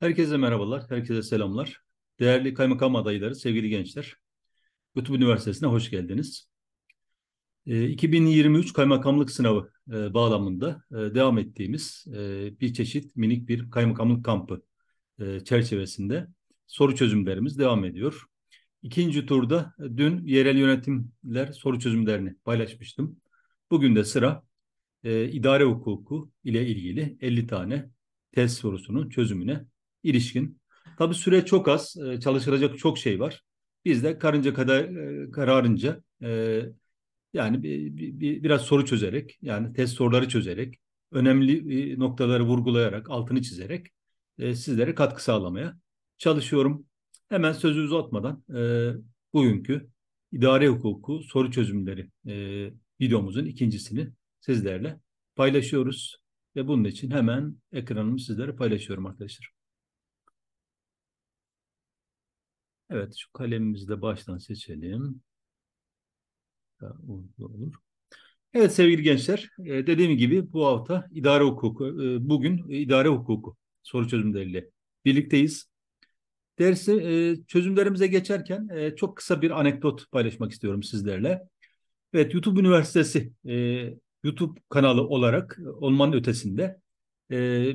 Herkese merhabalar, herkese selamlar. Değerli kaymakam adayları, sevgili gençler, YouTube Üniversitesi'ne hoş geldiniz. 2023 ee, kaymakamlık sınavı e, bağlamında e, devam ettiğimiz e, bir çeşit minik bir kaymakamlık kampı çerçevesinde soru çözümlerimiz devam ediyor. İkinci turda dün yerel yönetimler soru çözümlerini paylaşmıştım. Bugün de sıra idare hukuku ile ilgili 50 tane test sorusunun çözümüne ilişkin. Tabi süre çok az, e, çalışılacak çok şey var. Biz de karınca kadar e, kararınca e, yani bir, bir, biraz soru çözerek, yani test soruları çözerek, önemli noktaları vurgulayarak, altını çizerek sizlere katkı sağlamaya çalışıyorum. Hemen sözü uzatmadan bugünkü idare hukuku soru çözümleri videomuzun ikincisini sizlerle paylaşıyoruz. Ve bunun için hemen ekranımı sizlere paylaşıyorum arkadaşlar. Evet şu kalemimizle baştan seçelim. olur. Evet sevgili gençler e, dediğim gibi bu hafta idare hukuku e, bugün idare hukuku soru çözümleriyle birlikteyiz. Dersi e, çözümlerimize geçerken çok kısa bir anekdot paylaşmak istiyorum sizlerle. Evet YouTube Üniversitesi YouTube kanalı olarak olmanın ötesinde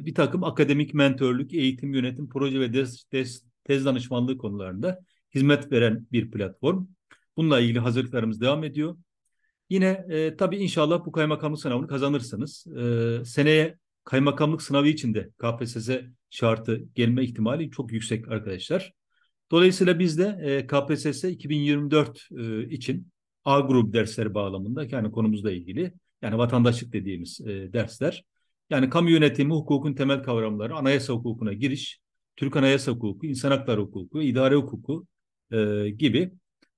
bir takım akademik mentorluk eğitim, yönetim, proje ve ders, ders tez danışmanlığı konularında hizmet veren bir platform. Bununla ilgili hazırlıklarımız devam ediyor. Yine e, tabii inşallah bu kaymakamlık sınavını kazanırsanız E, seneye kaymakamlık sınavı için de KPSS şartı gelme ihtimali çok yüksek arkadaşlar. Dolayısıyla biz de e, KPSS 2024 e, için A grup dersleri bağlamında yani konumuzla ilgili yani vatandaşlık dediğimiz e, dersler. Yani kamu yönetimi, hukukun temel kavramları, anayasa hukukuna giriş, Türk Anayasa Hukuku, İnsan Hakları Hukuku, İdare Hukuku e, gibi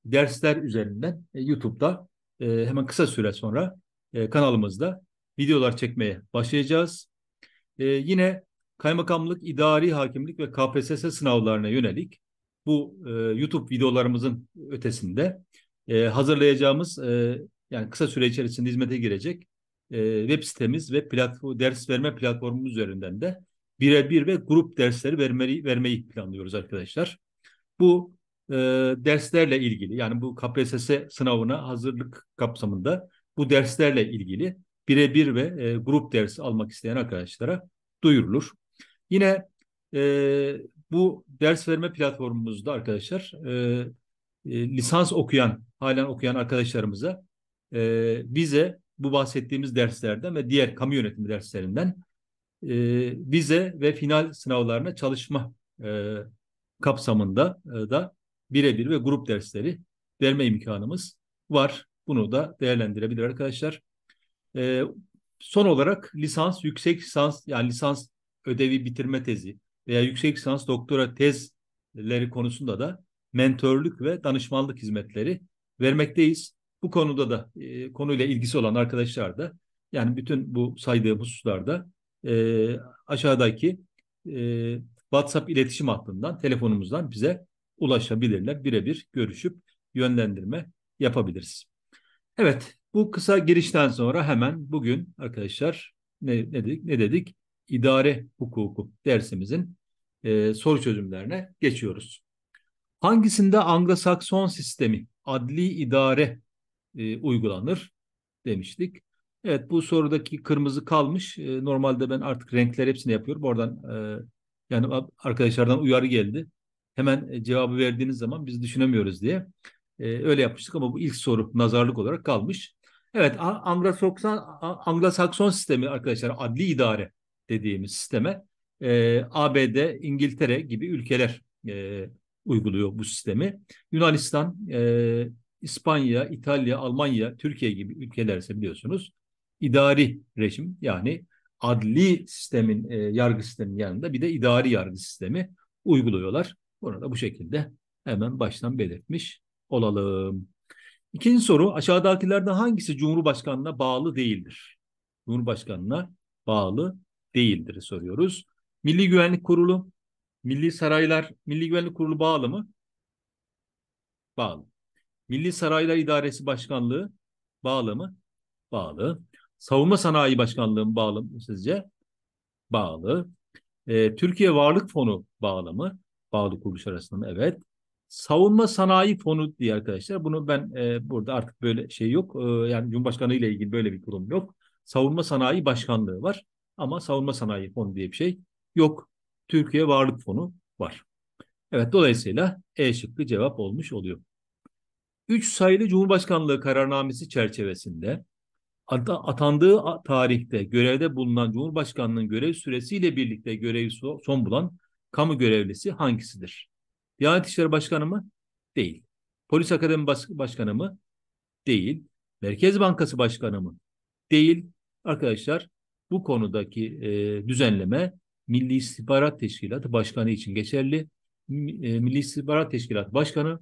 dersler üzerinden e, YouTube'da e, hemen kısa süre sonra e, kanalımızda videolar çekmeye başlayacağız. E, yine kaymakamlık, idari hakimlik ve KPSS sınavlarına yönelik bu e, YouTube videolarımızın ötesinde e, hazırlayacağımız e, yani kısa süre içerisinde hizmete girecek e, web sitemiz ve platform, ders verme platformumuz üzerinden de birebir ve grup dersleri vermeyi, vermeyi planlıyoruz arkadaşlar. Bu e, derslerle ilgili yani bu KPSS sınavına hazırlık kapsamında bu derslerle ilgili birebir ve e, grup dersi almak isteyen arkadaşlara duyurulur. Yine e, bu ders verme platformumuzda arkadaşlar e, e, lisans okuyan, halen okuyan arkadaşlarımıza e, bize bu bahsettiğimiz derslerden ve diğer kamu yönetimi derslerinden e, vize ve final sınavlarına çalışma e, kapsamında e, da birebir ve grup dersleri verme imkanımız var. Bunu da değerlendirebilir arkadaşlar. E, son olarak lisans, yüksek lisans yani lisans ödevi bitirme tezi veya yüksek lisans doktora tezleri konusunda da mentorluk ve danışmanlık hizmetleri vermekteyiz. Bu konuda da e, konuyla ilgisi olan arkadaşlar da yani bütün bu saydığım hususlarda e, aşağıdaki e, WhatsApp iletişim hattından, telefonumuzdan bize ulaşabilirler. Birebir görüşüp yönlendirme yapabiliriz. Evet, bu kısa girişten sonra hemen bugün arkadaşlar ne, ne dedik? Ne dedik? İdare hukuku dersimizin e, soru çözümlerine geçiyoruz. Hangisinde Anglo-Sakson sistemi adli idare e, uygulanır demiştik. Evet bu sorudaki kırmızı kalmış. Ee, normalde ben artık renkler hepsini yapıyorum. Oradan e, yani arkadaşlardan uyarı geldi. Hemen e, cevabı verdiğiniz zaman biz düşünemiyoruz diye. E, öyle yapmıştık ama bu ilk soru nazarlık olarak kalmış. Evet Anglo-Sakson Anglo-Sakson sistemi arkadaşlar adli idare dediğimiz sisteme ABD, İngiltere gibi ülkeler uyguluyor bu sistemi. Yunanistan, İspanya, İtalya, Almanya, Türkiye gibi ülkeler ise biliyorsunuz idari rejim yani adli sistemin, e, yargı sisteminin yanında bir de idari yargı sistemi uyguluyorlar. Bunu da bu şekilde hemen baştan belirtmiş olalım. İkinci soru aşağıdakilerden hangisi Cumhurbaşkanı'na bağlı değildir? Cumhurbaşkanı'na bağlı değildir soruyoruz. Milli Güvenlik Kurulu, Milli Saraylar, Milli Güvenlik Kurulu bağlı mı? Bağlı. Milli Saraylar İdaresi Başkanlığı bağlı mı? Bağlı. Savunma Sanayi Başkanlığı bağlı mı sizce? Bağlı. E, Türkiye Varlık Fonu bağlı mı? Bağlı kuruluş arasında mı? Evet. Savunma Sanayi Fonu diye arkadaşlar. Bunu ben e, burada artık böyle şey yok. E, yani Cumhurbaşkanı ile ilgili böyle bir kurum yok. Savunma Sanayi Başkanlığı var ama Savunma Sanayi Fonu diye bir şey yok. Türkiye Varlık Fonu var. Evet dolayısıyla E şıkkı cevap olmuş oluyor. Üç sayılı Cumhurbaşkanlığı kararnamesi çerçevesinde atandığı tarihte görevde bulunan Cumhurbaşkanlığının görev süresiyle birlikte görevi son bulan kamu görevlisi hangisidir? Diyanet İşleri Başkanı mı? Değil. Polis Akademi Baş Başkanı mı? Değil. Merkez Bankası Başkanı mı? Değil. Arkadaşlar bu konudaki e, düzenleme Milli İstihbarat Teşkilatı Başkanı için geçerli. E, Milli İstihbarat Teşkilatı Başkanı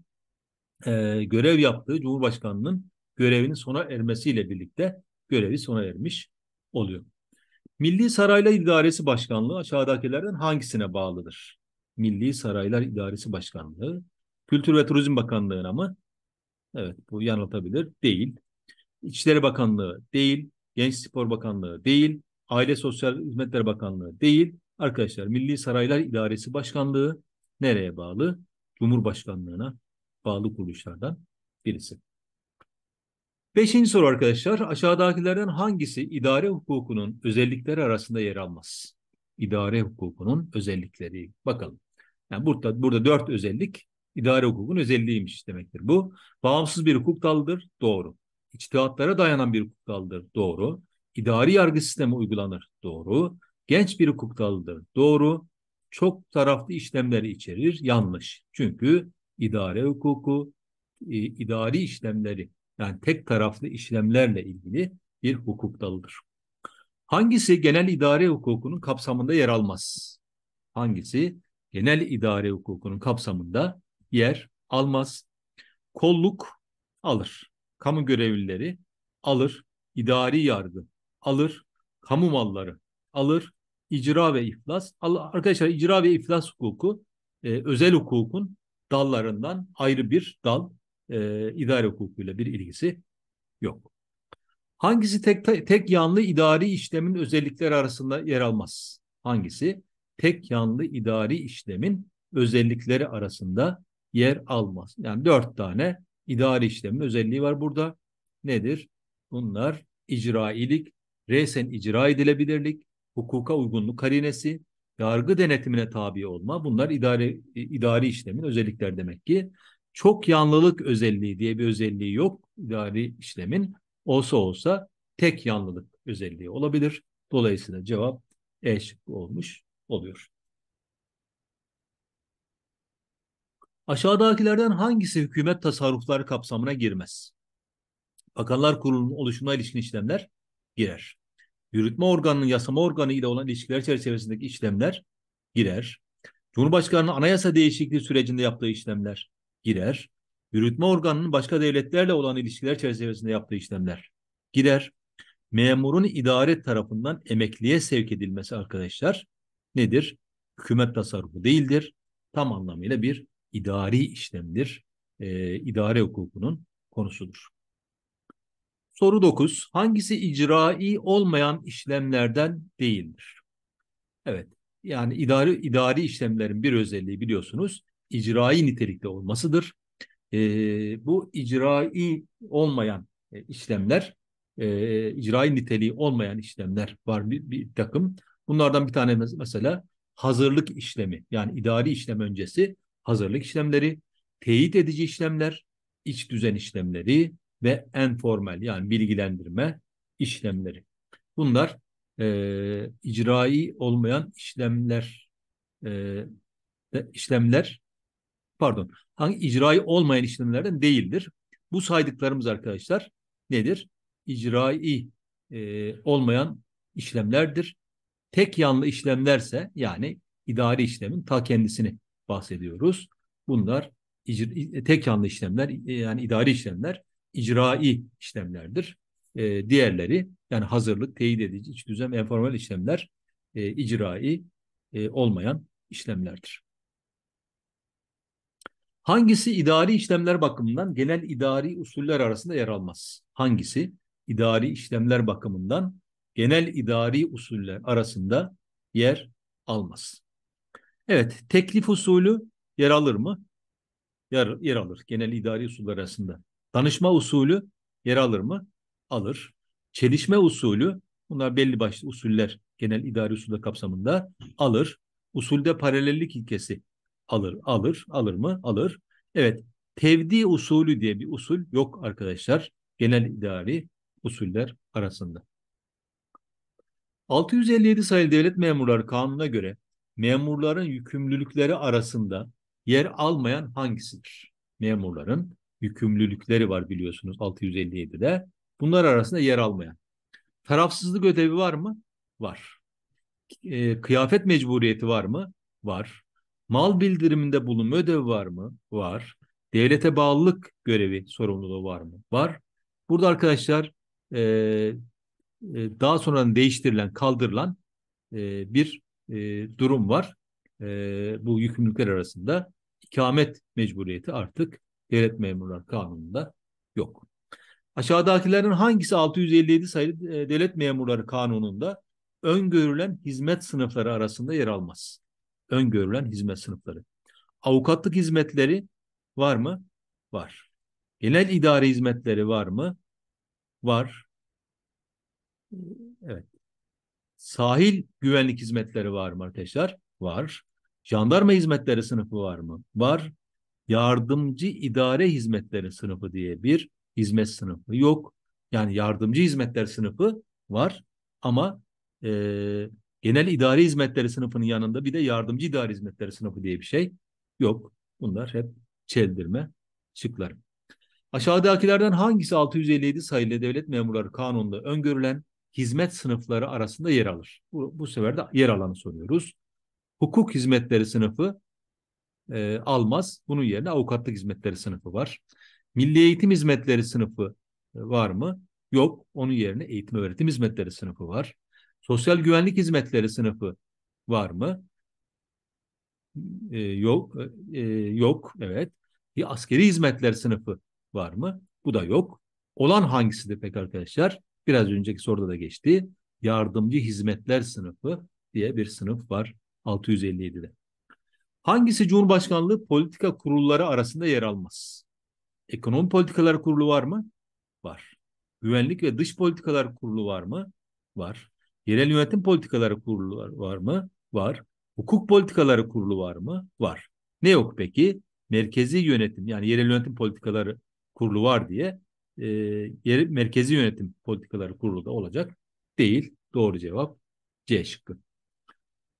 e, görev yaptığı Cumhurbaşkanı'nın görevinin sona ermesiyle birlikte görevi sona ermiş oluyor. Milli Saraylar İdaresi Başkanlığı aşağıdakilerden hangisine bağlıdır? Milli Saraylar İdaresi Başkanlığı Kültür ve Turizm Bakanlığı'na mı? Evet bu yanıltabilir. Değil. İçişleri Bakanlığı değil. Genç Spor Bakanlığı değil. Aile Sosyal Hizmetler Bakanlığı değil. Arkadaşlar Milli Saraylar İdaresi Başkanlığı nereye bağlı? Cumhurbaşkanlığına bağlı kuruluşlardan birisi. Beşinci soru arkadaşlar. Aşağıdakilerden hangisi idare hukukunun özellikleri arasında yer almaz? İdare hukukunun özellikleri. Bakalım. Yani burada, burada dört özellik idare hukukun özelliğiymiş demektir. Bu bağımsız bir hukuk dalıdır. Doğru. İçtihatlara dayanan bir hukuk dalıdır. Doğru. İdari yargı sistemi uygulanır. Doğru. Genç bir hukuk dalıdır. Doğru. Çok taraflı işlemleri içerir. Yanlış. Çünkü idare hukuku, e, idari işlemleri yani tek taraflı işlemlerle ilgili bir hukuk dalıdır. Hangisi genel idare hukukunun kapsamında yer almaz? Hangisi genel idare hukukunun kapsamında yer almaz? Kolluk alır. Kamu görevlileri alır. idari yargı alır. Kamu malları alır. icra ve iflas. Arkadaşlar icra ve iflas hukuku e, özel hukukun dallarından ayrı bir dal e, idare hukukuyla bir ilgisi yok. Hangisi tek, tek yanlı idari işlemin özellikleri arasında yer almaz? Hangisi tek yanlı idari işlemin özellikleri arasında yer almaz? Yani dört tane idari işlemin özelliği var burada. Nedir? Bunlar icrailik, resen icra edilebilirlik, hukuka uygunluk karinesi, yargı denetimine tabi olma bunlar idari idari işlemin özellikler demek ki çok yanlılık özelliği diye bir özelliği yok idari işlemin. Olsa olsa tek yanlılık özelliği olabilir. Dolayısıyla cevap E şıkkı olmuş oluyor. Aşağıdakilerden hangisi hükümet tasarrufları kapsamına girmez? Bakanlar Kurulu'nun oluşumuna ilişkin işlemler girer. Yürütme organının yasama organı ile olan ilişkiler çerçevesindeki işlemler girer. Cumhurbaşkanının anayasa değişikliği sürecinde yaptığı işlemler girer. Yürütme organının başka devletlerle olan ilişkiler çerçevesinde yaptığı işlemler girer. Memurun idare tarafından emekliye sevk edilmesi arkadaşlar nedir? Hükümet tasarrufu değildir. Tam anlamıyla bir idari işlemdir. E, idare hukukunun konusudur. Soru 9. Hangisi icraî olmayan işlemlerden değildir? Evet. Yani idari idari işlemlerin bir özelliği biliyorsunuz icrai nitelikte olmasıdır. E, bu icrai olmayan e, işlemler, e, icrai niteliği olmayan işlemler var bir, bir takım. Bunlardan bir tane mesela hazırlık işlemi yani idari işlem öncesi hazırlık işlemleri, teyit edici işlemler, iç düzen işlemleri ve en enformel yani bilgilendirme işlemleri. Bunlar e, icrai olmayan işlemler e, işlemler pardon hangi icraî olmayan işlemlerden değildir. Bu saydıklarımız arkadaşlar nedir? İcraî e, olmayan işlemlerdir. Tek yanlı işlemlerse yani idari işlemin ta kendisini bahsediyoruz. Bunlar icra, e, tek yanlı işlemler e, yani idari işlemler icraî işlemlerdir. E, diğerleri yani hazırlık, teyit edici, iç düzen, informal işlemler e, icraî e, olmayan işlemlerdir. Hangisi idari işlemler bakımından genel idari usuller arasında yer almaz? Hangisi idari işlemler bakımından genel idari usuller arasında yer almaz? Evet, teklif usulü yer alır mı? Yer, yer alır genel idari usuller arasında. Danışma usulü yer alır mı? Alır. Çelişme usulü bunlar belli başlı usuller genel idari usuller kapsamında alır. Usulde paralellik ilkesi alır, alır, alır mı? Alır. Evet, tevdi usulü diye bir usul yok arkadaşlar. Genel idari usuller arasında. 657 sayılı devlet memurları kanununa göre memurların yükümlülükleri arasında yer almayan hangisidir? Memurların yükümlülükleri var biliyorsunuz 657'de. Bunlar arasında yer almayan. Tarafsızlık ödevi var mı? Var. E, kıyafet mecburiyeti var mı? Var. Mal bildiriminde bulunma ödevi var mı? Var. Devlete bağlılık görevi sorumluluğu var mı? Var. Burada arkadaşlar e, e, daha sonradan değiştirilen, kaldırılan e, bir e, durum var. E, bu yükümlülükler arasında ikamet mecburiyeti artık devlet memurlar kanununda yok. Aşağıdakilerin hangisi 657 sayılı devlet memurları kanununda öngörülen hizmet sınıfları arasında yer almaz? öngörülen hizmet sınıfları. Avukatlık hizmetleri var mı? Var. Genel idare hizmetleri var mı? Var. Evet. Sahil güvenlik hizmetleri var mı arkadaşlar? Var. Jandarma hizmetleri sınıfı var mı? Var. Yardımcı idare hizmetleri sınıfı diye bir hizmet sınıfı yok. Yani yardımcı hizmetler sınıfı var ama e, Genel idari hizmetleri sınıfının yanında bir de yardımcı idari hizmetleri sınıfı diye bir şey yok. Bunlar hep çeldirme şıklar. Aşağıdakilerden hangisi 657 sayılı devlet memurları kanununda öngörülen hizmet sınıfları arasında yer alır? Bu, bu sefer de yer alanı soruyoruz. Hukuk hizmetleri sınıfı e, almaz. Bunun yerine avukatlık hizmetleri sınıfı var. Milli eğitim hizmetleri sınıfı e, var mı? Yok. Onun yerine eğitim öğretim hizmetleri sınıfı var. Sosyal güvenlik hizmetleri sınıfı var mı? E, yok, e, yok, evet. Bir askeri hizmetler sınıfı var mı? Bu da yok. Olan hangisidir pek arkadaşlar? Biraz önceki soruda da geçti. Yardımcı hizmetler sınıfı diye bir sınıf var 657'de. Hangisi Cumhurbaşkanlığı politika kurulları arasında yer almaz? Ekonomi politikalar kurulu var mı? Var. Güvenlik ve dış politikalar kurulu var mı? Var. Yerel yönetim politikaları kurulu var, var mı? Var. Hukuk politikaları kurulu var mı? Var. Ne yok peki? Merkezi yönetim yani yerel yönetim politikaları kurulu var diye e, yer, merkezi yönetim politikaları kurulu da olacak değil. Doğru cevap C şıkkı.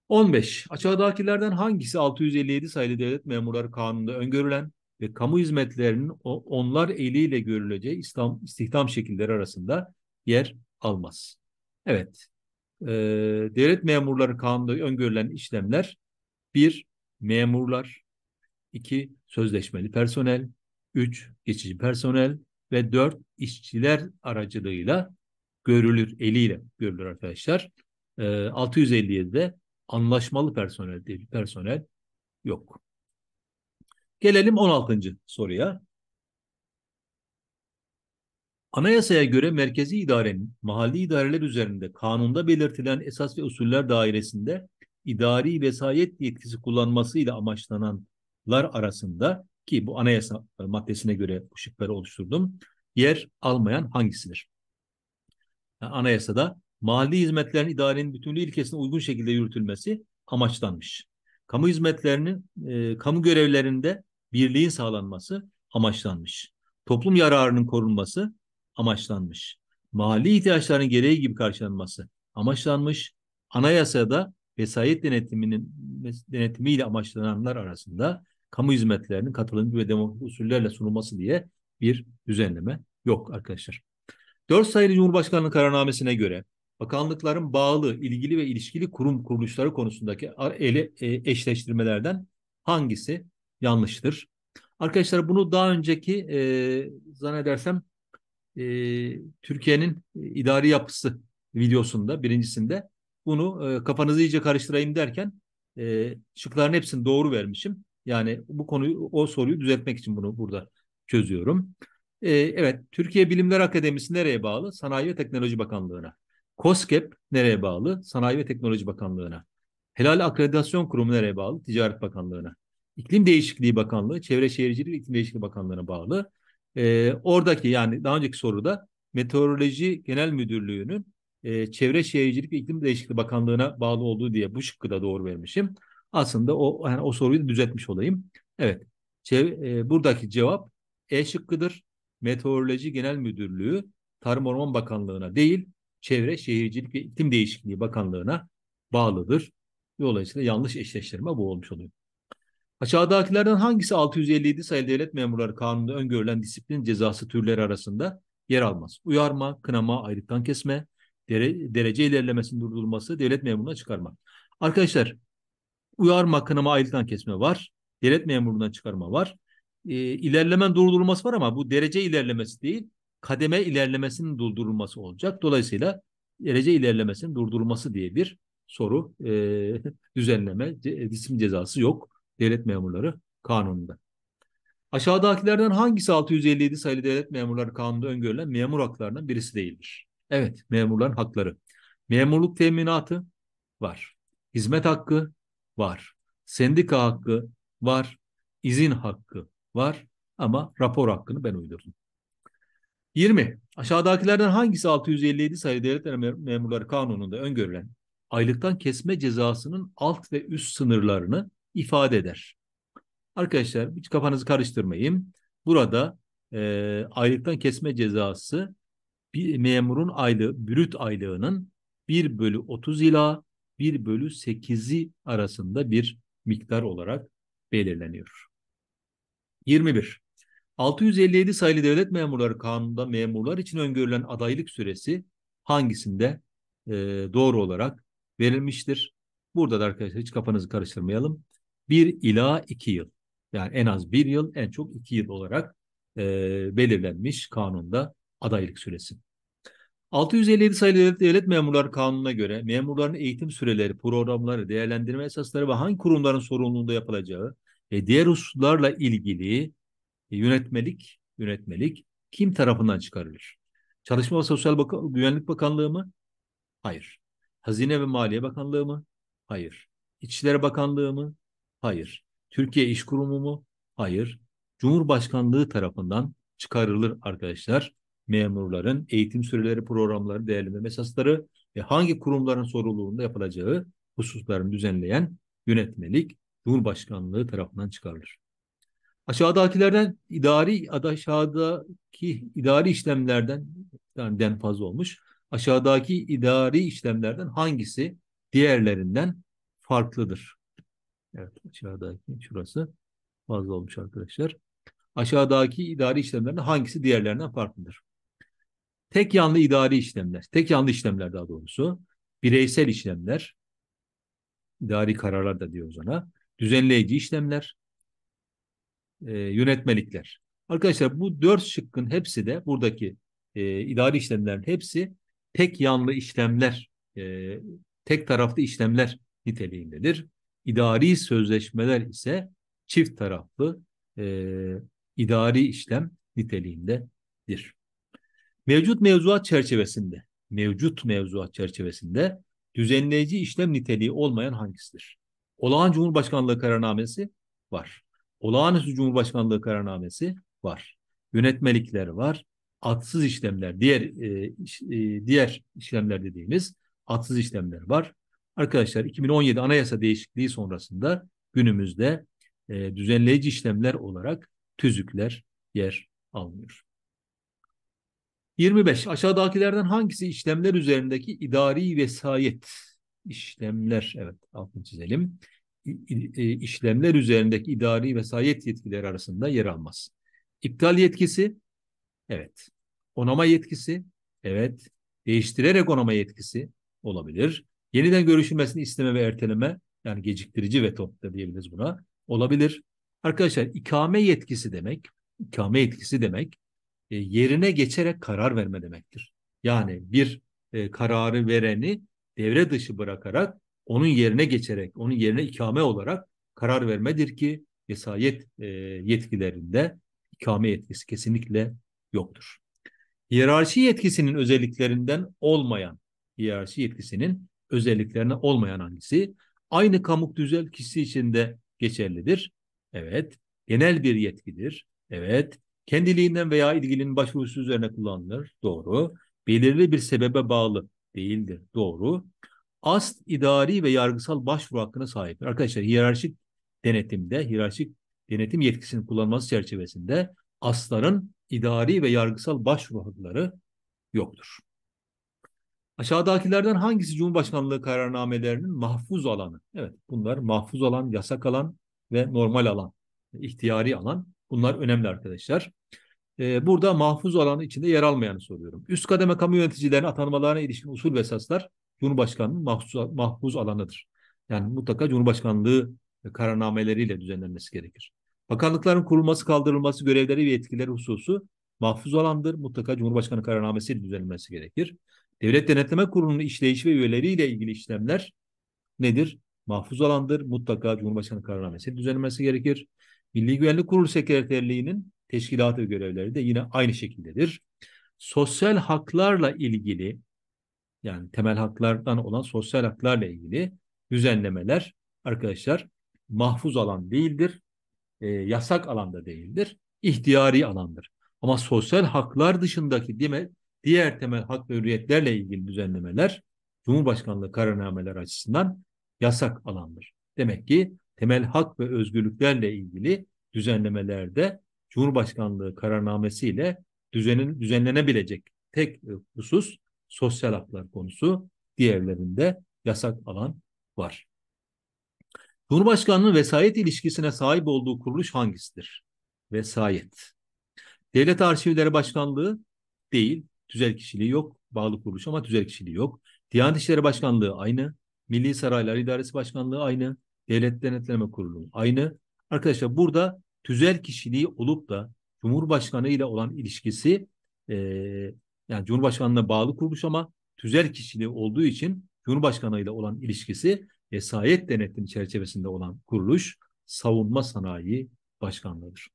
15. Aşağıdakilerden hangisi 657 sayılı devlet memurları kanununda öngörülen ve kamu hizmetlerinin onlar eliyle görüleceği istihdam şekilleri arasında yer almaz? Evet, e, devlet memurları kanunda öngörülen işlemler bir memurlar, iki sözleşmeli personel, üç geçici personel ve dört işçiler aracılığıyla görülür, eliyle görülür arkadaşlar. E, ee, 657'de anlaşmalı personel diye personel yok. Gelelim 16. soruya. Anayasaya göre merkezi idarenin mahalli idareler üzerinde kanunda belirtilen esas ve usuller dairesinde idari vesayet yetkisi kullanmasıyla amaçlananlar arasında ki bu anayasa maddesine göre bu şıkları oluşturdum yer almayan hangisidir? Yani anayasada mahalli hizmetlerin idarenin bütünlüğü ilkesine uygun şekilde yürütülmesi amaçlanmış. Kamu hizmetlerinin, e, kamu görevlerinde birliğin sağlanması amaçlanmış. Toplum yararının korunması amaçlanmış. Mali ihtiyaçların gereği gibi karşılanması amaçlanmış. Anayasada vesayet denetiminin denetimiyle amaçlananlar arasında kamu hizmetlerinin katılımcı ve demokratik usullerle sunulması diye bir düzenleme yok arkadaşlar. 4 sayılı Cumhurbaşkanlığı kararnamesine göre bakanlıkların bağlı, ilgili ve ilişkili kurum kuruluşları konusundaki ele, e, eşleştirmelerden hangisi yanlıştır? Arkadaşlar bunu daha önceki e, zannedersem e, Türkiye'nin idari yapısı videosunda birincisinde bunu e, kafanızı iyice karıştırayım derken e, şıkların hepsini doğru vermişim. Yani bu konuyu o soruyu düzeltmek için bunu burada çözüyorum. E, evet Türkiye Bilimler Akademisi nereye bağlı? Sanayi ve Teknoloji Bakanlığı'na. COSGAP nereye bağlı? Sanayi ve Teknoloji Bakanlığı'na. Helal Akreditasyon Kurumu nereye bağlı? Ticaret Bakanlığı'na. İklim Değişikliği Bakanlığı, Çevre Şehircilik İklim Değişikliği Bakanlığı'na bağlı. E, oradaki yani daha önceki soruda Meteoroloji Genel Müdürlüğü'nün e, Çevre Şehircilik ve İklim Değişikliği Bakanlığı'na bağlı olduğu diye bu şıkkı da doğru vermişim. Aslında o yani o soruyu da düzeltmiş olayım. Evet. Çev- e, buradaki cevap E şıkkıdır. Meteoroloji Genel Müdürlüğü Tarım Orman Bakanlığı'na değil, Çevre Şehircilik ve İklim Değişikliği Bakanlığı'na bağlıdır. Dolayısıyla yanlış eşleştirme bu olmuş oluyor. Aşağıdakilerden hangisi 657 sayılı devlet memurları kanununda öngörülen disiplin cezası türleri arasında yer almaz? Uyarma, kınama, ayrıktan kesme, dere, derece ilerlemesinin durdurulması, devlet memuruna çıkarma. Arkadaşlar uyarma, kınama, ayrıktan kesme var. Devlet memurundan çıkarma var. E, ee, ilerlemen durdurulması var ama bu derece ilerlemesi değil, kademe ilerlemesinin durdurulması olacak. Dolayısıyla derece ilerlemesinin durdurulması diye bir soru e, düzenleme, ce, disiplin cezası yok devlet memurları kanununda. Aşağıdakilerden hangisi 657 sayılı devlet memurları kanununda öngörülen memur haklarından birisi değildir? Evet, memurların hakları. Memurluk teminatı var. Hizmet hakkı var. Sendika hakkı var. izin hakkı var ama rapor hakkını ben uydurdum. 20. Aşağıdakilerden hangisi 657 sayılı devlet memurları kanununda öngörülen aylıktan kesme cezasının alt ve üst sınırlarını ifade eder. Arkadaşlar hiç kafanızı karıştırmayın. Burada e, aylıktan kesme cezası bir memurun aylığı, brüt aylığının 1 bölü 30 ila 1 bölü 8'i arasında bir miktar olarak belirleniyor. 21. 657 sayılı devlet memurları kanununda memurlar için öngörülen adaylık süresi hangisinde e, doğru olarak verilmiştir? Burada da arkadaşlar hiç kafanızı karıştırmayalım. 1 ila 2 yıl. Yani en az 1 yıl, en çok 2 yıl olarak e, belirlenmiş kanunda adaylık süresi. 657 sayılı devlet, devlet memurları kanununa göre memurların eğitim süreleri, programları, değerlendirme esasları ve hangi kurumların sorumluluğunda yapılacağı ve diğer hususlarla ilgili e, yönetmelik, yönetmelik kim tarafından çıkarılır? Çalışma ve Sosyal Bak Güvenlik Bakanlığı mı? Hayır. Hazine ve Maliye Bakanlığı mı? Hayır. İçişleri Bakanlığı mı? Hayır. Türkiye İş Kurumu mu? Hayır. Cumhurbaşkanlığı tarafından çıkarılır arkadaşlar. Memurların eğitim süreleri, programları, değerlendirme esasları ve hangi kurumların sorumluluğunda yapılacağı hususlarını düzenleyen yönetmelik Cumhurbaşkanlığı tarafından çıkarılır. Aşağıdakilerden idari aşağıdaki idari işlemlerden yani den fazla olmuş. Aşağıdaki idari işlemlerden hangisi diğerlerinden farklıdır? Evet aşağıdaki şurası fazla olmuş arkadaşlar. Aşağıdaki idari işlemlerin hangisi diğerlerinden farklıdır? Tek yanlı idari işlemler, tek yanlı işlemler daha doğrusu, bireysel işlemler, idari kararlar da diyoruz ona, düzenleyici işlemler, e, yönetmelikler. Arkadaşlar bu dört şıkkın hepsi de buradaki e, idari işlemlerin hepsi tek yanlı işlemler, e, tek taraflı işlemler niteliğindedir. İdari sözleşmeler ise çift taraflı e, idari işlem niteliğindedir. Mevcut mevzuat çerçevesinde, mevcut mevzuat çerçevesinde düzenleyici işlem niteliği olmayan hangisidir? Olağan Cumhurbaşkanlığı kararnamesi var. Olağanüstü Cumhurbaşkanlığı kararnamesi var. Yönetmelikler var. Atsız işlemler, diğer e, iş, e, diğer işlemler dediğimiz atsız işlemler var. Arkadaşlar 2017 anayasa değişikliği sonrasında günümüzde e, düzenleyici işlemler olarak tüzükler yer almıyor. 25. Aşağıdakilerden hangisi işlemler üzerindeki idari vesayet? işlemler evet altını çizelim. E, işlemler üzerindeki idari vesayet yetkileri arasında yer almaz. İptal yetkisi, evet. Onama yetkisi, evet. Değiştirerek onama yetkisi olabilir. Yeniden görüşülmesini isteme ve erteleme yani geciktirici veto da diyebiliriz buna olabilir. Arkadaşlar ikame yetkisi demek, ikame yetkisi demek e, yerine geçerek karar verme demektir. Yani bir e, kararı vereni devre dışı bırakarak onun yerine geçerek, onun yerine ikame olarak karar vermedir ki vesayet e, yetkilerinde ikame yetkisi kesinlikle yoktur. Hiyerarşi yetkisinin özelliklerinden olmayan hiyerarşi yetkisinin özelliklerine olmayan hangisi? Aynı kamuk düzelkisi içinde geçerlidir. Evet. Genel bir yetkidir. Evet. Kendiliğinden veya ilgilinin başvurusu üzerine kullanılır. Doğru. Belirli bir sebebe bağlı değildir. Doğru. Ast idari ve yargısal başvuru hakkına sahiptir. Arkadaşlar hiyerarşik denetimde, hiyerarşik denetim yetkisini kullanması çerçevesinde asların idari ve yargısal başvuru hakları yoktur. Aşağıdakilerden hangisi Cumhurbaşkanlığı kararnamelerinin mahfuz alanı? Evet bunlar mahfuz alan, yasak alan ve normal alan, ihtiyari alan. Bunlar önemli arkadaşlar. Ee, burada mahfuz alanı içinde yer almayanı soruyorum. Üst kademe kamu yöneticilerinin atanmalarına ilişkin usul ve esaslar Cumhurbaşkanlığı mahfuz, mahfuz alanıdır. Yani mutlaka Cumhurbaşkanlığı kararnameleriyle düzenlenmesi gerekir. Bakanlıkların kurulması, kaldırılması, görevleri ve yetkileri hususu mahfuz alandır. Mutlaka Cumhurbaşkanı kararnamesiyle düzenlenmesi gerekir. Devlet Denetleme Kurulu'nun işleyiş ve üyeleriyle ilgili işlemler nedir? Mahfuz alandır. Mutlaka Cumhurbaşkanı kararnamesi düzenlemesi gerekir. Milli Güvenlik Kurulu Sekreterliği'nin teşkilatı ve görevleri de yine aynı şekildedir. Sosyal haklarla ilgili yani temel haklardan olan sosyal haklarla ilgili düzenlemeler arkadaşlar mahfuz alan değildir. E, yasak alanda değildir. ihtiyari alandır. Ama sosyal haklar dışındaki değil mi? diğer temel hak ve hürriyetlerle ilgili düzenlemeler Cumhurbaşkanlığı kararnameler açısından yasak alandır. Demek ki temel hak ve özgürlüklerle ilgili düzenlemelerde Cumhurbaşkanlığı kararnamesiyle düzenin düzenlenebilecek tek e, husus sosyal haklar konusu, diğerlerinde yasak alan var. Cumhurbaşkanlığı vesayet ilişkisine sahip olduğu kuruluş hangisidir? Vesayet. Devlet Arşivleri Başkanlığı değil, Tüzel kişiliği yok. Bağlı kuruluş ama tüzel kişiliği yok. Diyanet İşleri Başkanlığı aynı. Milli Saraylar İdaresi Başkanlığı aynı. Devlet Denetleme Kurulu aynı. Arkadaşlar burada tüzel kişiliği olup da Cumhurbaşkanı ile olan ilişkisi e, yani Cumhurbaşkanlığına bağlı kuruluş ama tüzel kişiliği olduğu için Cumhurbaşkanı ile olan ilişkisi vesayet denetim çerçevesinde olan kuruluş savunma sanayi başkanlığıdır.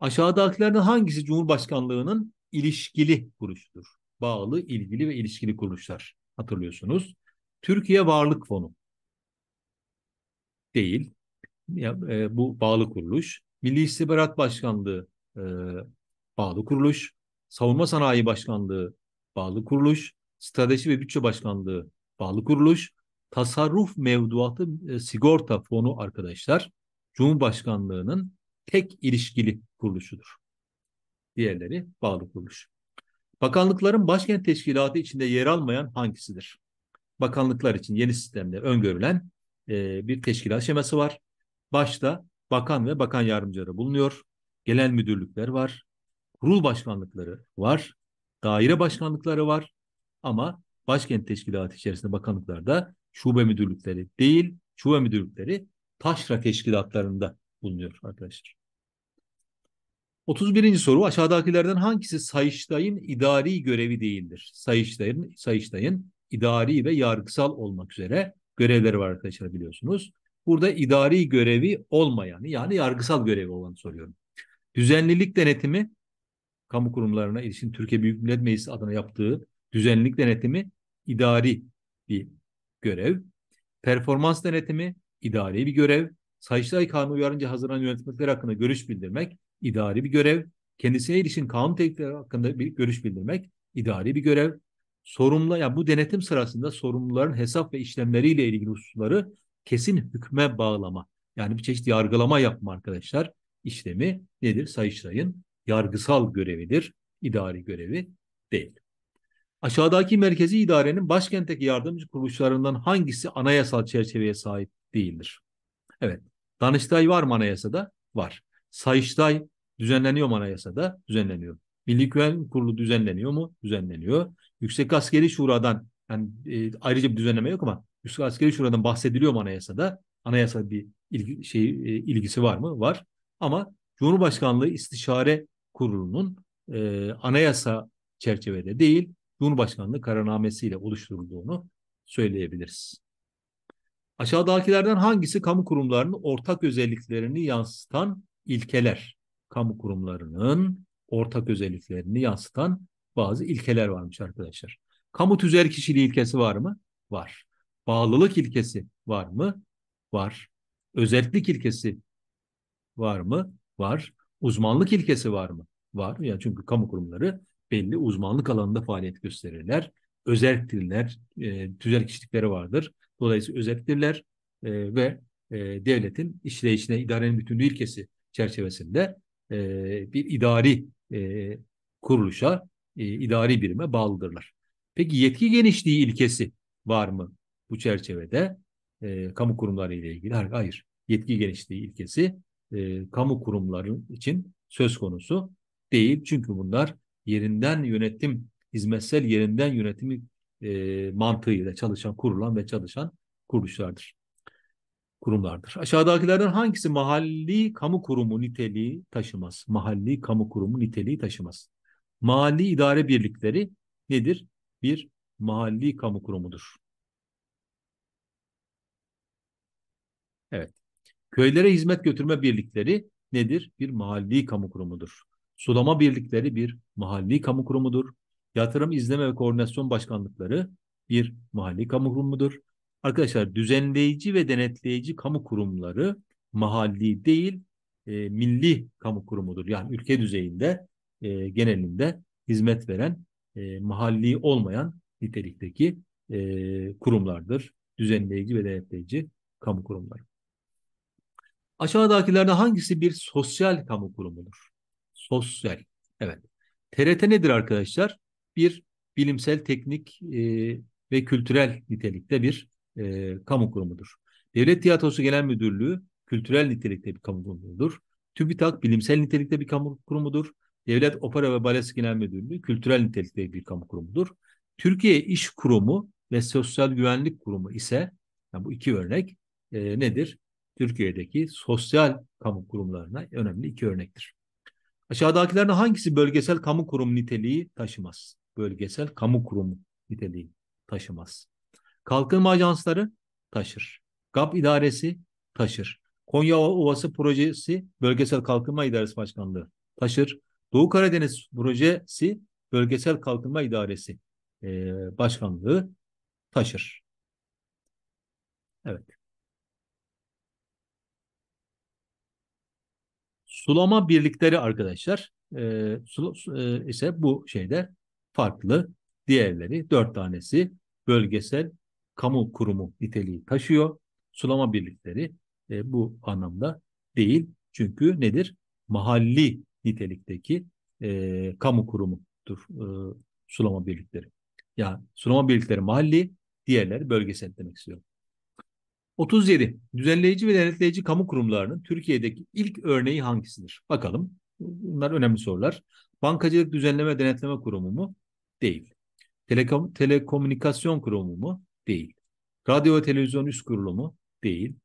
Aşağıdakilerden hangisi Cumhurbaşkanlığının ilişkili kuruluştur. Bağlı, ilgili ve ilişkili kuruluşlar hatırlıyorsunuz. Türkiye Varlık Fonu değil. Ya, e, bu bağlı kuruluş. Milli İstihbarat Başkanlığı e, bağlı kuruluş. Savunma Sanayi Başkanlığı bağlı kuruluş. Strateji ve Bütçe Başkanlığı bağlı kuruluş. Tasarruf Mevduatı e, Sigorta Fonu arkadaşlar Cumhurbaşkanlığının tek ilişkili kuruluşudur diğerleri bağlı kuruluş. Bakanlıkların başkent teşkilatı içinde yer almayan hangisidir? Bakanlıklar için yeni sistemde öngörülen e, bir teşkilat şeması var. Başta bakan ve bakan yardımcıları bulunuyor. Genel müdürlükler var. Kurul başkanlıkları var. Daire başkanlıkları var. Ama başkent teşkilatı içerisinde bakanlıklarda şube müdürlükleri değil, şube müdürlükleri taşra teşkilatlarında bulunuyor arkadaşlar. 31. soru aşağıdakilerden hangisi Sayıştay'ın idari görevi değildir? Sayıştay'ın Sayıştay'ın idari ve yargısal olmak üzere görevleri var arkadaşlar biliyorsunuz. Burada idari görevi olmayanı yani yargısal görevi olanı soruyorum. Düzenlilik denetimi kamu kurumlarına ilişkin Türkiye Büyük Millet Meclisi adına yaptığı düzenlilik denetimi idari bir görev. Performans denetimi idari bir görev. Sayıştay kanunu uyarınca hazırlanan yönetmelikler hakkında görüş bildirmek idari bir görev. Kendisine ilişkin kanun teklifleri hakkında bir görüş bildirmek idari bir görev. Sorumlu, yani bu denetim sırasında sorumluların hesap ve işlemleriyle ilgili hususları kesin hükme bağlama. Yani bir çeşit yargılama yapma arkadaşlar. işlemi nedir? Sayıştay'ın yargısal görevidir. idari görevi değil. Aşağıdaki merkezi idarenin başkentteki yardımcı kuruluşlarından hangisi anayasal çerçeveye sahip değildir? Evet. Danıştay var mı anayasada? Var. Sayıştay düzenleniyor mu anayasada? Düzenleniyor. Milli Güvenlik Kurulu düzenleniyor mu? Düzenleniyor. Yüksek Askeri Şura'dan yani e, ayrıca bir düzenleme yok ama Yüksek Askeri Şura'dan bahsediliyor mu anayasada? Anayasa bir ilgi, şey e, ilgisi var mı? Var. Ama Cumhurbaşkanlığı İstişare Kurulu'nun e, anayasa çerçevede değil, Cumhurbaşkanlığı kararnamesiyle oluşturulduğunu söyleyebiliriz. Aşağıdakilerden hangisi kamu kurumlarının ortak özelliklerini yansıtan ilkeler, kamu kurumlarının ortak özelliklerini yansıtan bazı ilkeler varmış arkadaşlar. Kamu tüzel kişiliği ilkesi var mı? Var. Bağlılık ilkesi var mı? Var. Özellik ilkesi var mı? Var. Uzmanlık ilkesi var mı? Var. Ya yani çünkü kamu kurumları belli uzmanlık alanında faaliyet gösterirler. Özelliktirler, e, tüzel kişilikleri vardır. Dolayısıyla özelliktirler e, ve e, devletin işleyişine, idarenin bütünlüğü ilkesi çerçevesinde e, bir idari e, kuruluşa, e, idari birime bağlıdırlar. Peki yetki genişliği ilkesi var mı bu çerçevede e, kamu kurumları ile ilgili? Hayır, hayır. yetki genişliği ilkesi e, kamu kurumları için söz konusu değil. Çünkü bunlar yerinden yönetim, hizmetsel yerinden yönetimi e, mantığıyla çalışan, kurulan ve çalışan kuruluşlardır kurumlardır. Aşağıdakilerden hangisi mahalli kamu kurumu niteliği taşımaz? Mahalli kamu kurumu niteliği taşımaz. Mahalli idare birlikleri nedir? Bir mahalli kamu kurumudur. Evet. Köylere hizmet götürme birlikleri nedir? Bir mahalli kamu kurumudur. Sulama birlikleri bir mahalli kamu kurumudur. Yatırım izleme ve koordinasyon başkanlıkları bir mahalli kamu kurumudur. Arkadaşlar düzenleyici ve denetleyici kamu kurumları mahalli değil e, milli kamu kurumudur. Yani ülke düzeyinde e, genelinde hizmet veren e, mahalli olmayan nitelikteki e, kurumlardır. Düzenleyici ve denetleyici kamu kurumları. Aşağıdakilerden hangisi bir sosyal kamu kurumudur? Sosyal. Evet. TRT nedir arkadaşlar? Bir bilimsel, teknik e, ve kültürel nitelikte bir e, kamu kurumudur. Devlet Tiyatrosu Genel Müdürlüğü kültürel nitelikte bir kamu kurumudur. TÜBİTAK bilimsel nitelikte bir kamu kurumudur. Devlet Opera ve Balesi Genel Müdürlüğü kültürel nitelikte bir kamu kurumudur. Türkiye İş Kurumu ve Sosyal Güvenlik Kurumu ise yani bu iki örnek e, nedir? Türkiye'deki sosyal kamu kurumlarına önemli iki örnektir. Aşağıdakilerden hangisi bölgesel kamu kurum niteliği taşımaz? Bölgesel kamu kurumu niteliği taşımaz. Kalkınma ajansları taşır. GAP idaresi taşır. Konya Ovası Projesi Bölgesel Kalkınma İdaresi Başkanlığı taşır. Doğu Karadeniz Projesi Bölgesel Kalkınma İdaresi e, Başkanlığı taşır. Evet. Sulama birlikleri arkadaşlar e, su, e, ise bu şeyde farklı. Diğerleri dört tanesi bölgesel kamu kurumu niteliği taşıyor. Sulama birlikleri e, bu anlamda değil. Çünkü nedir? Mahalli nitelikteki e, kamu kurumudur e, sulama birlikleri. Yani sulama birlikleri mahalli, diğerleri bölgesel demek istiyorum. 37. Düzenleyici ve denetleyici kamu kurumlarının Türkiye'deki ilk örneği hangisidir? Bakalım. Bunlar önemli sorular. Bankacılık Düzenleme Denetleme Kurumu mu? Değil. Telekom, telekomünikasyon Kurumu mu? Değil. Radyo ve Televizyon Üst Kurulu Değil.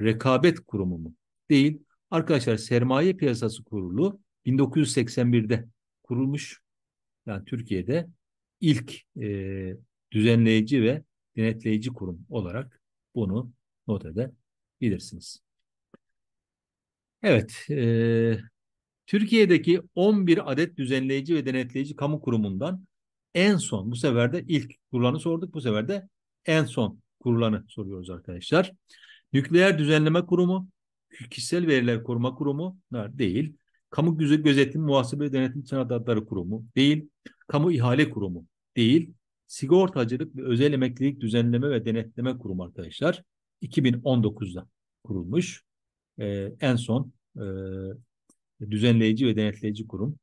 Rekabet Kurumu mu? Değil. Arkadaşlar Sermaye Piyasası Kurulu 1981'de kurulmuş. Yani Türkiye'de ilk e, düzenleyici ve denetleyici kurum olarak bunu not edebilirsiniz. Evet, e, Türkiye'deki 11 adet düzenleyici ve denetleyici kamu kurumundan en son bu sefer de ilk kurulanı sorduk. Bu sefer de en son kurulanı soruyoruz arkadaşlar. Nükleer Düzenleme Kurumu, Kişisel Veriler Koruma Kurumu değil. Kamu Gözetim Muhasebe Denetim Standartları Kurumu değil. Kamu İhale Kurumu değil. Sigortacılık ve Özel Emeklilik Düzenleme ve Denetleme Kurumu arkadaşlar 2019'da kurulmuş. Ee, en son e, düzenleyici ve denetleyici kurum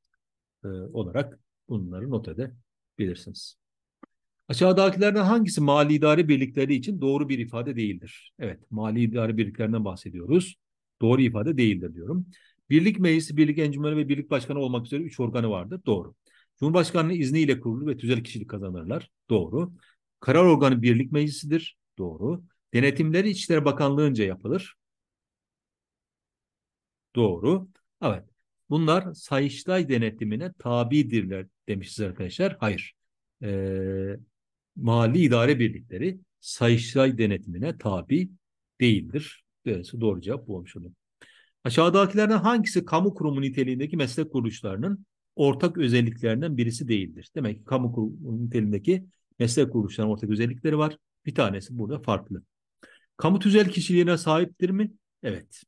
e, olarak bunları not edebilirsiniz. Aşağıdakilerden hangisi mali idare birlikleri için doğru bir ifade değildir? Evet, mali idare birliklerinden bahsediyoruz. Doğru ifade değildir diyorum. Birlik meclisi, birlik encümeni ve birlik başkanı olmak üzere üç organı vardır. Doğru. Cumhurbaşkanının izniyle kurulur ve tüzel kişilik kazanırlar. Doğru. Karar organı birlik meclisidir. Doğru. Denetimleri İçişleri Bakanlığı'nca yapılır. Doğru. Evet. Bunlar Sayıştay denetimine tabidirler demişiz arkadaşlar. Hayır. Ee, mali idare birlikleri Sayıştay denetimine tabi değildir. Dolayısıyla doğru cevap bu olmuş olur. Aşağıdakilerden hangisi kamu kurumu niteliğindeki meslek kuruluşlarının ortak özelliklerinden birisi değildir? Demek ki kamu kurumu niteliğindeki meslek kuruluşlarının ortak özellikleri var. Bir tanesi burada farklı. Kamu tüzel kişiliğine sahiptir mi? Evet.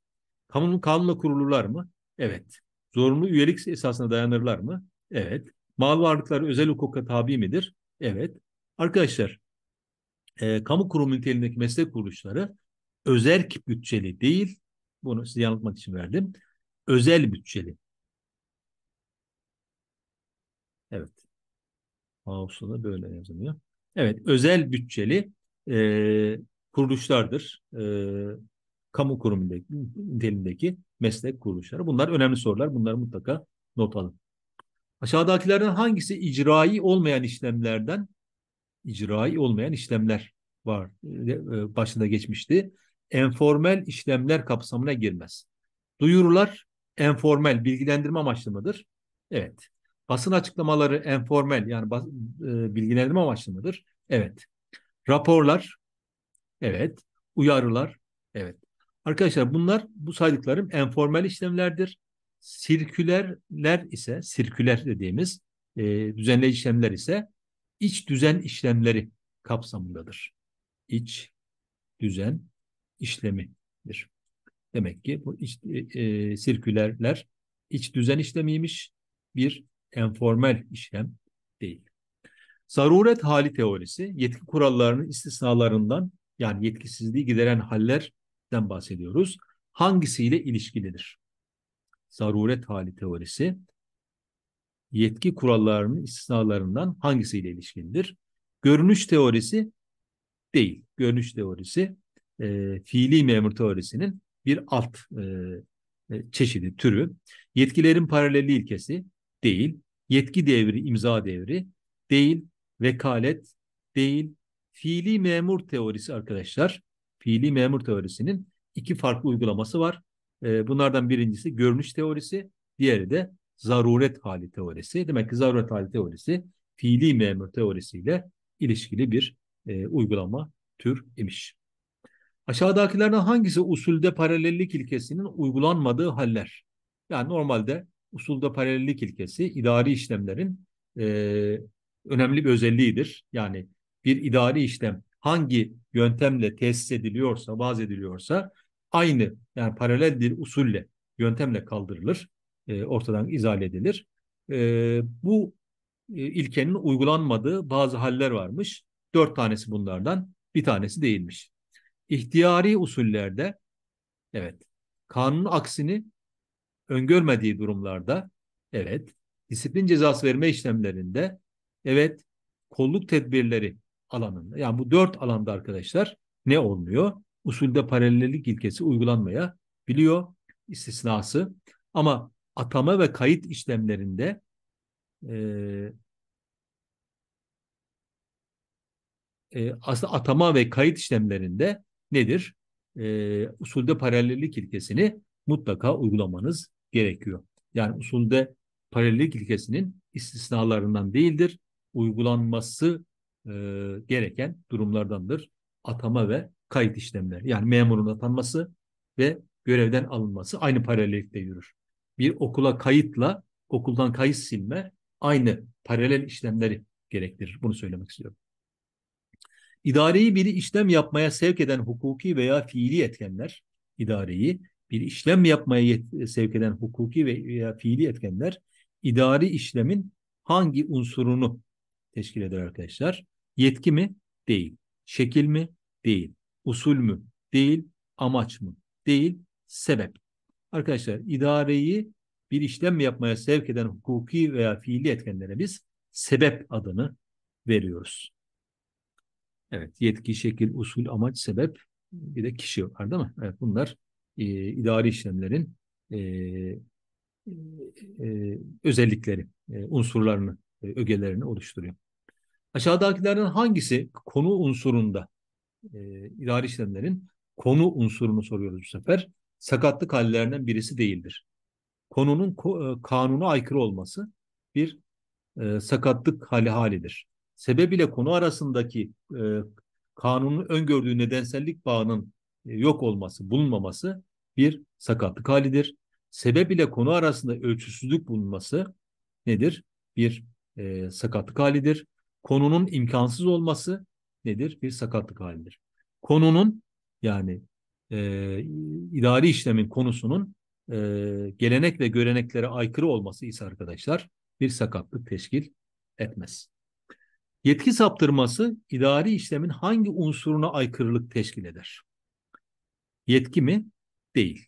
Kamunun kanunla kurulurlar mı? Evet. Zorunlu üyelik esasına dayanırlar mı? Evet. Mal varlıkları özel hukuka tabi midir? Evet. Arkadaşlar e, kamu kurumu niteliğindeki meslek kuruluşları özerk bütçeli değil. Bunu size yanıltmak için verdim. Özel bütçeli. Evet. Mouse'da da böyle yazılıyor. Evet, özel bütçeli e, kuruluşlardır. E, kamu kurumundaki nitelindeki meslek kuruluşları. Bunlar önemli sorular. Bunları mutlaka not alın. Aşağıdakilerden hangisi icraî olmayan işlemlerden icraî olmayan işlemler var e, başında geçmişti. Enformel işlemler kapsamına girmez. Duyurular enformel bilgilendirme amaçlı mıdır? Evet. Basın açıklamaları enformel yani bas, e, bilgilendirme amaçlı mıdır? Evet. Raporlar evet. Uyarılar evet. Arkadaşlar bunlar bu saydıklarım enformel işlemlerdir. Sirkülerler ise sirküler dediğimiz e, düzenleyici işlemler ise iç düzen işlemleri kapsamındadır. İç düzen işlemidir. Demek ki bu iç, e, e, sirkülerler iç düzen işlemiymiş. Bir enformel işlem değil. Zaruret hali teorisi yetki kurallarının istisnalarından yani yetkisizliği gideren hallerden bahsediyoruz. Hangisiyle ilişkilidir? Zaruret hali teorisi yetki kurallarının istisnalarından hangisiyle ilişkilidir? Görünüş teorisi değil. Görünüş teorisi e, fiili memur teorisinin bir alt e, e, çeşidi, türü. Yetkilerin paralelliği ilkesi değil. Yetki devri, imza devri değil. Vekalet değil. Fiili memur teorisi arkadaşlar. Fiili memur teorisinin iki farklı uygulaması var. E, bunlardan birincisi görünüş teorisi, diğeri de zaruret hali teorisi. Demek ki zaruret hali teorisi fiili memur teorisiyle ilişkili bir e, uygulama tür imiş. Aşağıdakilerden hangisi usulde paralellik ilkesinin uygulanmadığı haller? Yani normalde usulde paralellik ilkesi idari işlemlerin e, önemli bir özelliğidir. Yani bir idari işlem hangi yöntemle tesis ediliyorsa, vaz ediliyorsa aynı yani paralel bir usulle, yöntemle kaldırılır. E, ortadan izale edilir. E, bu e, ilkenin uygulanmadığı bazı haller varmış. Dört tanesi bunlardan bir tanesi değilmiş. İhtiyari usullerde evet kanunun aksini öngörmediği durumlarda evet disiplin cezası verme işlemlerinde evet kolluk tedbirleri alanında yani bu dört alanda arkadaşlar ne olmuyor? Usulde paralellik ilkesi uygulanmaya biliyor istisnası ama atama ve kayıt işlemlerinde e, e, aslında atama ve kayıt işlemlerinde nedir? E, usulde paralellik ilkesini mutlaka uygulamanız gerekiyor. Yani usulde paralellik ilkesinin istisnalarından değildir. Uygulanması e, gereken durumlardandır. Atama ve kayıt işlemleri. Yani memurun atanması ve görevden alınması aynı paralellikte yürür bir okula kayıtla okuldan kayıt silme aynı paralel işlemleri gerektirir. Bunu söylemek istiyorum. İdareyi bir işlem yapmaya sevk eden hukuki veya fiili etkenler, idareyi bir işlem yapmaya sevk eden hukuki veya fiili etkenler, idari işlemin hangi unsurunu teşkil eder arkadaşlar? Yetki mi? Değil. Şekil mi? Değil. Usul mü? Değil. Amaç mı? Değil. Sebep Arkadaşlar idareyi bir işlem yapmaya sevk eden hukuki veya fiili etkenlere biz sebep adını veriyoruz. Evet, yetki, şekil, usul, amaç, sebep bir de kişi var değil mi? Evet, bunlar e, idari işlemlerin e, e, e özellikleri, e, unsurlarını, e, ögelerini oluşturuyor. Aşağıdakilerden hangisi konu unsurunda e, idari işlemlerin konu unsurunu soruyoruz bu sefer sakatlık hallerinden birisi değildir. Konunun e, kanuna aykırı olması bir e, sakatlık hali halidir. Sebep ile konu arasındaki e, kanunun öngördüğü nedensellik bağının e, yok olması, bulunmaması bir sakatlık halidir. Sebep ile konu arasında ölçüsüzlük bulunması nedir? Bir e, sakatlık halidir. Konunun imkansız olması nedir? Bir sakatlık halidir. Konunun yani e, idari işlemin konusunun e, gelenek ve göreneklere aykırı olması ise arkadaşlar bir sakatlık teşkil etmez. Yetki saptırması idari işlemin hangi unsuruna aykırılık teşkil eder? Yetki mi? Değil.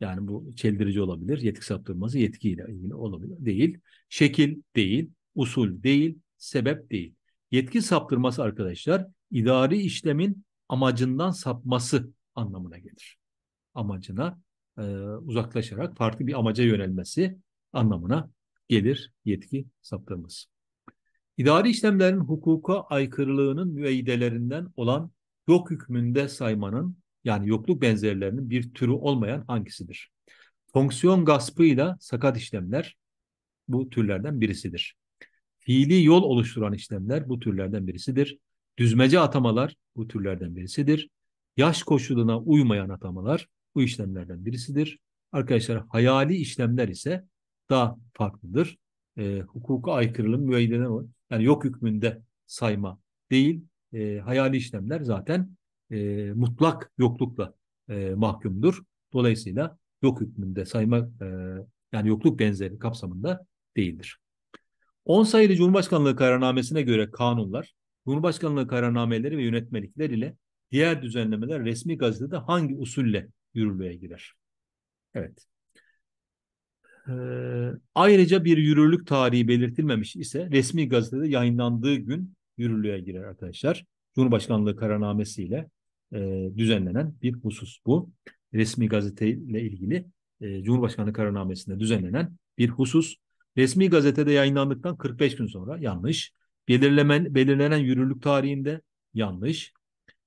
Yani bu çeldirici olabilir. Yetki saptırması yetkiyle ilgili olabilir. Değil. Şekil değil. Usul değil. Sebep değil. Yetki saptırması arkadaşlar idari işlemin amacından sapması anlamına gelir. Amacına e, uzaklaşarak farklı bir amaca yönelmesi anlamına gelir yetki saptığımız İdari işlemlerin hukuka aykırılığının müeyyidelerinden olan yok hükmünde saymanın yani yokluk benzerlerinin bir türü olmayan hangisidir? Fonksiyon gaspıyla sakat işlemler bu türlerden birisidir. Fiili yol oluşturan işlemler bu türlerden birisidir. Düzmece atamalar bu türlerden birisidir yaş koşuluna uymayan atamalar bu işlemlerden birisidir. Arkadaşlar hayali işlemler ise daha farklıdır. E, hukuka aykırılığın müeyyidene yani yok hükmünde sayma değil. E, hayali işlemler zaten e, mutlak yoklukla e, mahkumdur. Dolayısıyla yok hükmünde sayma e, yani yokluk benzeri kapsamında değildir. 10 sayılı Cumhurbaşkanlığı kararnamesine göre kanunlar, Cumhurbaşkanlığı kararnameleri ve yönetmelikler ile diğer düzenlemeler resmi gazetede hangi usulle yürürlüğe girer? Evet. Ee, ayrıca bir yürürlük tarihi belirtilmemiş ise resmi gazetede yayınlandığı gün yürürlüğe girer arkadaşlar. Cumhurbaşkanlığı kararnamesiyle e, düzenlenen bir husus bu. Resmi gazeteyle ilgili e, Cumhurbaşkanlığı kararnamesinde düzenlenen bir husus. Resmi gazetede yayınlandıktan 45 gün sonra yanlış. Belirlemen, belirlenen yürürlük tarihinde yanlış.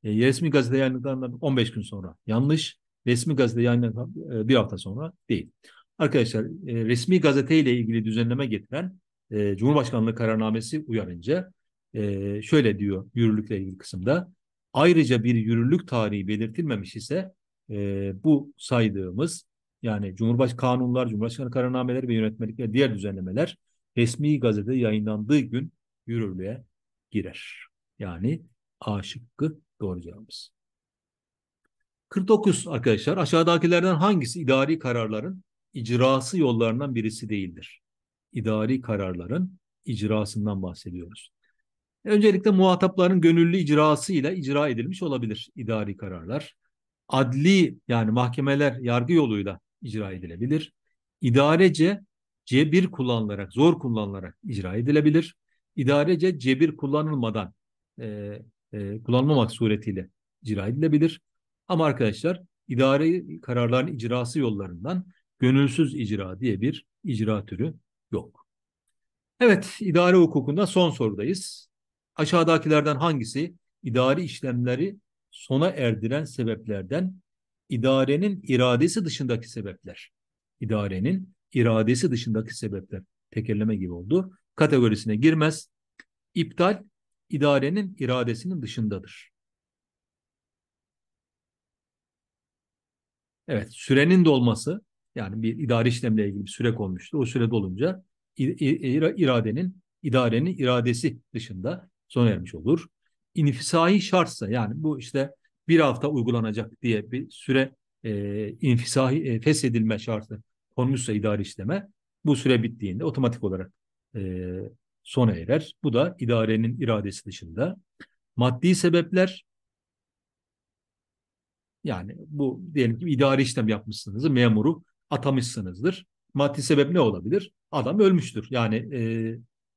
E, resmi gazete yayınladıklarından 15 gün sonra yanlış. Resmi gazete yayınladıktan e, bir hafta sonra değil. Arkadaşlar e, resmi gazeteyle ilgili düzenleme getiren e, Cumhurbaşkanlığı kararnamesi uyarınca e, şöyle diyor yürürlükle ilgili kısımda. Ayrıca bir yürürlük tarihi belirtilmemiş ise e, bu saydığımız yani Cumhurbaş kanunlar, Cumhurbaşkanı kararnameleri ve yönetmelikler diğer düzenlemeler resmi gazete yayınlandığı gün yürürlüğe girer. Yani A şıkkı Doğru cevabımız. 49 arkadaşlar aşağıdakilerden hangisi idari kararların icrası yollarından birisi değildir? İdari kararların icrasından bahsediyoruz. Öncelikle muhatapların gönüllü icrasıyla icra edilmiş olabilir idari kararlar. Adli yani mahkemeler yargı yoluyla icra edilebilir. İdarece cebir kullanılarak, zor kullanılarak icra edilebilir. İdarece cebir kullanılmadan e, e, kullanmamak suretiyle icra edilebilir. Ama arkadaşlar idari kararların icrası yollarından gönülsüz icra diye bir icra türü yok. Evet, idare hukukunda son sorudayız. Aşağıdakilerden hangisi idari işlemleri sona erdiren sebeplerden idarenin iradesi dışındaki sebepler? İdarenin iradesi dışındaki sebepler tekerleme gibi oldu. Kategorisine girmez. İptal idarenin iradesinin dışındadır. Evet, sürenin dolması yani bir idari işlemle ilgili bir süre konmuştu. O süre dolunca iradenin, idarenin iradesi dışında sona ermiş olur. İnfisahi şartsa yani bu işte bir hafta uygulanacak diye bir süre e, infisahi e, feshedilme şartı konmuşsa idari işleme bu süre bittiğinde otomatik olarak e, sona erer. Bu da idarenin iradesi dışında. Maddi sebepler yani bu diyelim ki idari işlem yapmışsınız, memuru atamışsınızdır. Maddi sebep ne olabilir? Adam ölmüştür. Yani e,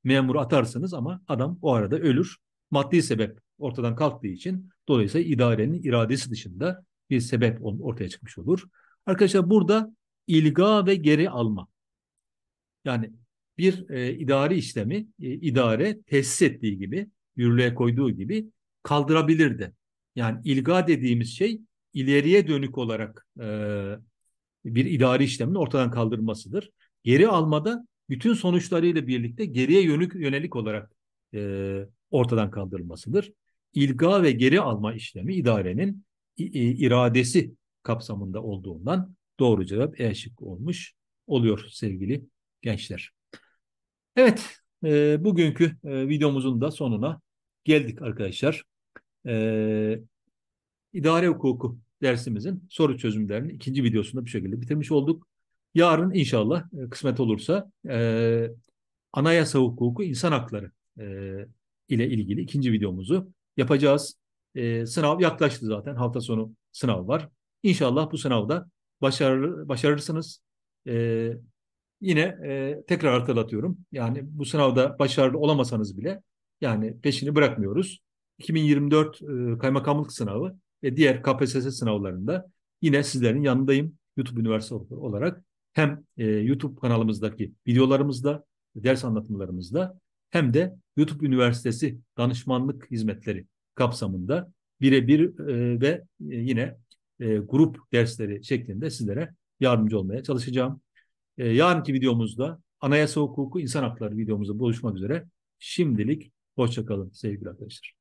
memuru atarsınız ama adam o arada ölür. Maddi sebep ortadan kalktığı için dolayısıyla idarenin iradesi dışında bir sebep ortaya çıkmış olur. Arkadaşlar burada ilga ve geri alma. Yani bir e, idari işlemi e, idare tesis ettiği gibi, yürürlüğe koyduğu gibi kaldırabilirdi. Yani ilga dediğimiz şey ileriye dönük olarak e, bir idari işlemin ortadan kaldırılmasıdır Geri almada bütün sonuçlarıyla birlikte geriye yönük yönelik olarak e, ortadan kaldırılmasıdır. İlga ve geri alma işlemi idarenin e, iradesi kapsamında olduğundan doğru cevap E şıkkı olmuş oluyor sevgili gençler. Evet, e, bugünkü e, videomuzun da sonuna geldik arkadaşlar. E, idare hukuku dersimizin soru çözümlerini ikinci videosunda bir şekilde bitirmiş olduk. Yarın inşallah e, kısmet olursa e, anayasa hukuku, insan hakları e, ile ilgili ikinci videomuzu yapacağız. E, sınav yaklaştı zaten. Hafta sonu sınav var. İnşallah bu sınavda başarı, başarırsınız. E, Yine e, tekrar hatırlatıyorum. Yani bu sınavda başarılı olamasanız bile yani peşini bırakmıyoruz. 2024 e, kaymakamlık sınavı ve diğer KPSS sınavlarında yine sizlerin yanındayım YouTube Üniversitesi olarak. Hem e, YouTube kanalımızdaki videolarımızda, ders anlatımlarımızda hem de YouTube Üniversitesi danışmanlık hizmetleri kapsamında birebir e, ve e, yine e, grup dersleri şeklinde sizlere yardımcı olmaya çalışacağım. E, yarınki videomuzda anayasa hukuku, insan hakları videomuzda buluşmak üzere. Şimdilik hoşçakalın sevgili arkadaşlar.